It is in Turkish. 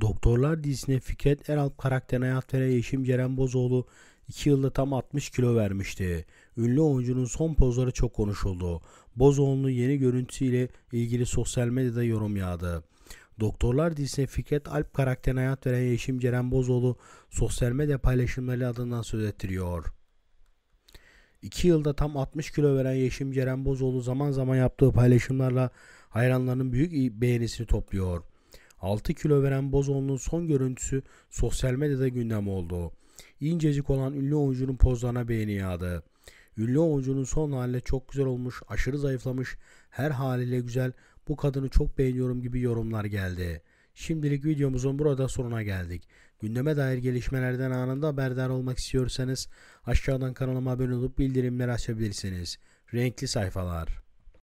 Doktorlar dizisine Fikret Eralp karakterine hayat veren Yeşim Ceren Bozoğlu 2 yılda tam 60 kilo vermişti. Ünlü oyuncunun son pozları çok konuşuldu. Bozoğlu'nun yeni görüntüsüyle ilgili sosyal medyada yorum yağdı. Doktorlar dizisine Fikret Alp karakterine hayat veren Yeşim Ceren Bozoğlu sosyal medya paylaşımları adından söz ettiriyor. 2 yılda tam 60 kilo veren Yeşim Ceren Bozoğlu zaman zaman yaptığı paylaşımlarla hayranlarının büyük beğenisini topluyor. 6 kilo veren Bozoğlu'nun son görüntüsü sosyal medyada gündem oldu. İncecik olan ünlü oyuncunun pozlarına beğeni yağdı. Ünlü oyuncunun son haline çok güzel olmuş, aşırı zayıflamış, her haliyle güzel, bu kadını çok beğeniyorum gibi yorumlar geldi. Şimdilik videomuzun burada sonuna geldik. Gündeme dair gelişmelerden anında haberdar olmak istiyorsanız aşağıdan kanalıma abone olup bildirimleri açabilirsiniz. Renkli sayfalar.